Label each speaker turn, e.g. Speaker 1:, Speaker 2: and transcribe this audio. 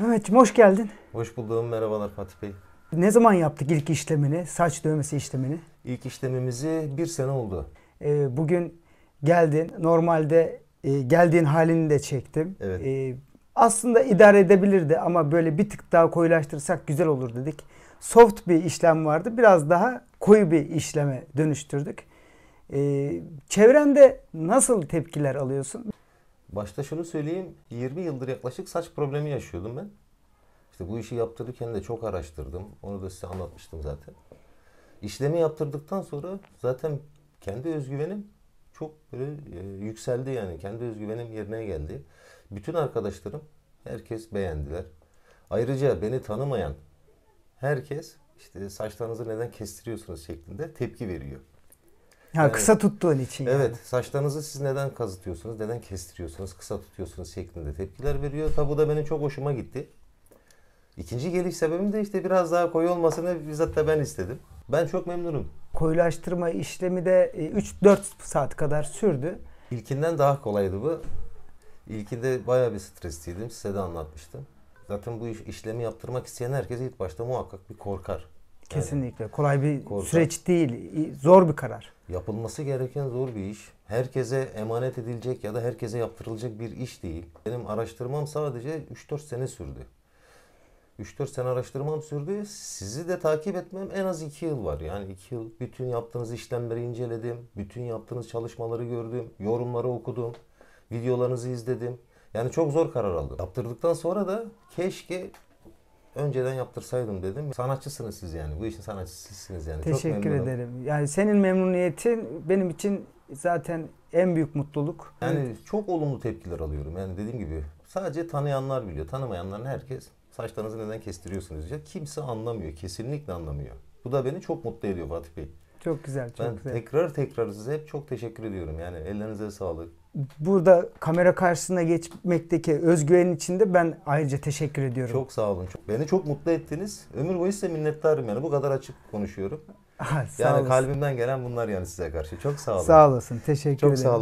Speaker 1: Mehmetciğim hoş geldin.
Speaker 2: Hoş buldum. Merhabalar Fatih Bey.
Speaker 1: Ne zaman yaptık ilk işlemini, saç dövmesi işlemini? İlk işlemimizi bir sene oldu. Ee, bugün geldin. Normalde e, geldiğin halini de çektim. Evet. E, aslında idare edebilirdi ama böyle bir tık daha koyulaştırsak güzel olur dedik. Soft bir işlem vardı. Biraz daha koyu bir işleme dönüştürdük. E, çevrende nasıl
Speaker 2: tepkiler alıyorsun? Başta şunu söyleyeyim, 20 yıldır yaklaşık saç problemi yaşıyordum ben. İşte bu işi yaptırırken de çok araştırdım. Onu da size anlatmıştım zaten. İşlemi yaptırdıktan sonra zaten kendi özgüvenim çok böyle e, yükseldi yani. Kendi özgüvenim yerine geldi. Bütün arkadaşlarım herkes beğendiler. Ayrıca beni tanımayan herkes işte saçlarınızı neden kestiriyorsunuz şeklinde tepki veriyor.
Speaker 1: Ha, yani, kısa tuttuğun için. Evet. Yani.
Speaker 2: Saçlarınızı siz neden kazıtıyorsunuz? Neden kestiriyorsunuz? Kısa tutuyorsunuz şeklinde tepkiler veriyor. Tabu da benim çok hoşuma gitti. İkinci geliş sebebim de işte biraz daha koyu olmasını bizzat da ben istedim.
Speaker 1: Ben çok memnunum. Koyulaştırma işlemi de 3-4 e, saat kadar sürdü.
Speaker 2: İlkinden daha kolaydı bu. İlkinde bayağı bir stresliydim. Size de anlatmıştım. Zaten bu iş, işlemi yaptırmak isteyen herkes ilk başta muhakkak bir korkar.
Speaker 1: Kesinlikle. Yani, Kolay
Speaker 2: bir korkar. süreç değil. Zor bir karar. Yapılması gereken zor bir iş. Herkese emanet edilecek ya da herkese yaptırılacak bir iş değil. Benim araştırmam sadece 3-4 sene sürdü. 3-4 sene araştırmam sürdü. Sizi de takip etmem en az 2 yıl var. Yani 2 yıl bütün yaptığınız işlemleri inceledim. Bütün yaptığınız çalışmaları gördüm. Yorumları okudum. Videolarınızı izledim. Yani çok zor karar aldım. Yaptırdıktan sonra da keşke önceden yaptırsaydım dedim. Sanatçısınız siz yani. Bu işin sanatçısınız yani. Teşekkür Çok ederim.
Speaker 1: Yani senin memnuniyetin benim için zaten en büyük
Speaker 2: mutluluk. Yani evet. çok olumlu tepkiler alıyorum. Yani dediğim gibi sadece tanıyanlar biliyor. Tanımayanların herkes saçlarınızı neden kestiriyorsunuz diye. Kimse anlamıyor. Kesinlikle anlamıyor. Bu da beni çok mutlu ediyor Fatih Bey. Çok güzel, çok ben güzel. tekrar tekrar size hep çok teşekkür ediyorum. Yani ellerinize sağlık.
Speaker 1: Burada kamera karşısına geçmekteki özgüvenin içinde ben ayrıca teşekkür
Speaker 2: ediyorum. Çok sağ olun. Çok, beni çok mutlu ettiniz. Ömür boyu size minnettarım yani. Bu kadar açık konuşuyorum. Ha, sağ yani olasın. kalbimden gelen bunlar yani size karşı. Çok sağ olun. Sağ olasın. Teşekkür çok ederim. Çok sağ olun.